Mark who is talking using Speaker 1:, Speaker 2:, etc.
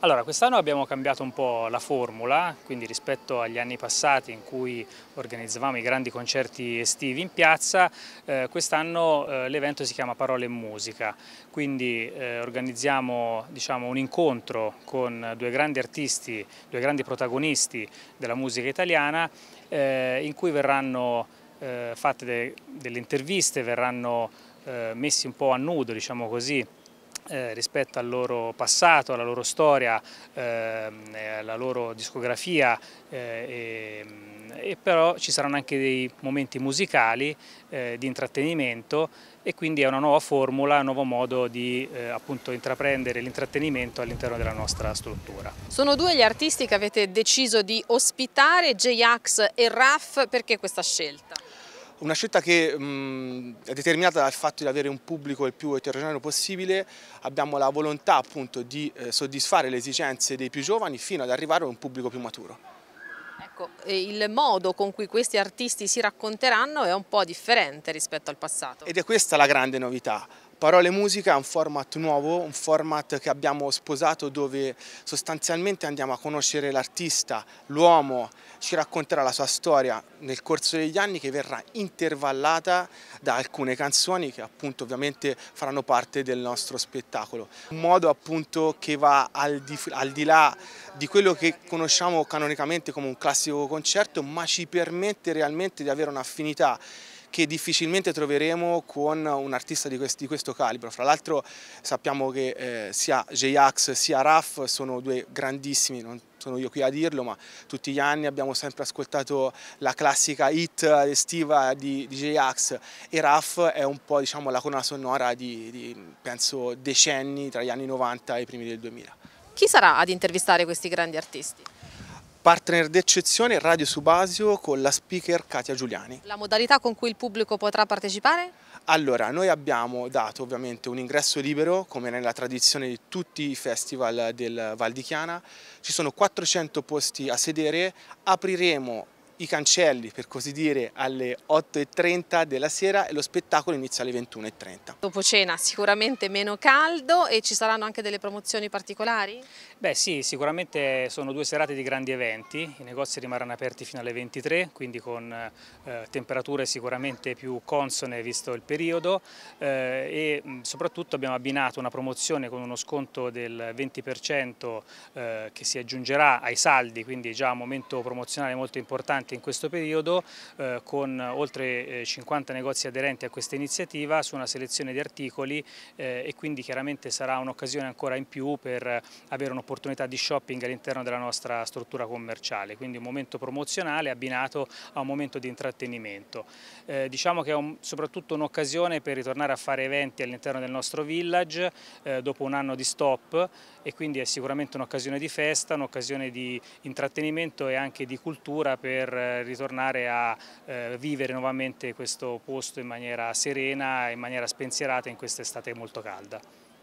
Speaker 1: Allora, quest'anno abbiamo cambiato un po' la formula, quindi rispetto agli anni passati in cui organizzavamo i grandi concerti estivi in piazza, eh, quest'anno eh, l'evento si chiama Parole e Musica, quindi eh, organizziamo diciamo, un incontro con due grandi artisti, due grandi protagonisti della musica italiana, eh, in cui verranno eh, fatte de delle interviste, verranno eh, messi un po' a nudo, diciamo così, eh, rispetto al loro passato, alla loro storia, ehm, alla loro discografia eh, e, però ci saranno anche dei momenti musicali eh, di intrattenimento e quindi è una nuova formula, un nuovo modo di appunto intraprendere l'intrattenimento all'interno
Speaker 2: della nostra struttura.
Speaker 3: Sono due gli artisti che avete deciso di ospitare, J-Ax e RAF, perché questa scelta?
Speaker 2: Una scelta che mh, è determinata dal fatto di avere un pubblico il più eterogeneo possibile, abbiamo la volontà appunto di eh, soddisfare le esigenze dei più giovani fino ad arrivare a un pubblico più maturo.
Speaker 3: Ecco, il modo con cui questi artisti si racconteranno è un po' differente rispetto al passato.
Speaker 2: Ed è questa la grande novità. Parole Musica è un format nuovo, un format che abbiamo sposato dove sostanzialmente andiamo a conoscere l'artista, l'uomo, ci racconterà la sua storia nel corso degli anni che verrà intervallata da alcune canzoni che appunto ovviamente faranno parte del nostro spettacolo. Un modo appunto che va al di, al di là di quello che conosciamo canonicamente come un classico concerto ma ci permette realmente di avere un'affinità che difficilmente troveremo con un artista di, quest di questo calibro. Fra l'altro sappiamo che eh, sia J-Ax sia Raf sono due grandissimi, non sono io qui a dirlo, ma tutti gli anni abbiamo sempre ascoltato la classica hit estiva di, di J-Ax e Raf è un po' diciamo, la colonna sonora di, di penso decenni tra gli anni 90 e i primi del 2000.
Speaker 3: Chi sarà ad intervistare questi grandi artisti?
Speaker 2: Partner d'eccezione Radio Subasio con la speaker Katia Giuliani.
Speaker 3: La modalità con cui il pubblico potrà partecipare?
Speaker 2: Allora, noi abbiamo dato ovviamente un ingresso libero, come nella tradizione di tutti i festival del Val di Chiana. Ci sono 400 posti a sedere, apriremo i cancelli, per così dire, alle 8.30 della sera e lo spettacolo inizia alle 21.30.
Speaker 3: Dopo cena sicuramente meno caldo e ci saranno anche delle promozioni particolari?
Speaker 1: Beh sì, sicuramente sono due serate di grandi eventi, i negozi rimarranno aperti fino alle 23, quindi con eh, temperature sicuramente più consone visto il periodo eh, e soprattutto abbiamo abbinato una promozione con uno sconto del 20% eh, che si aggiungerà ai saldi, quindi già un momento promozionale molto importante anche in questo periodo eh, con eh, oltre 50 eh, negozi aderenti a questa iniziativa su una selezione di articoli eh, e quindi chiaramente sarà un'occasione ancora in più per eh, avere un'opportunità di shopping all'interno della nostra struttura commerciale, quindi un momento promozionale abbinato a un momento di intrattenimento. Eh, diciamo che è un, soprattutto un'occasione per ritornare a fare eventi all'interno del nostro village dopo un anno di stop e quindi è sicuramente un'occasione di festa, un'occasione di intrattenimento e anche di cultura per eh, ritornare a eh, vivere nuovamente questo posto in maniera serena, in maniera spensierata in questa estate molto calda.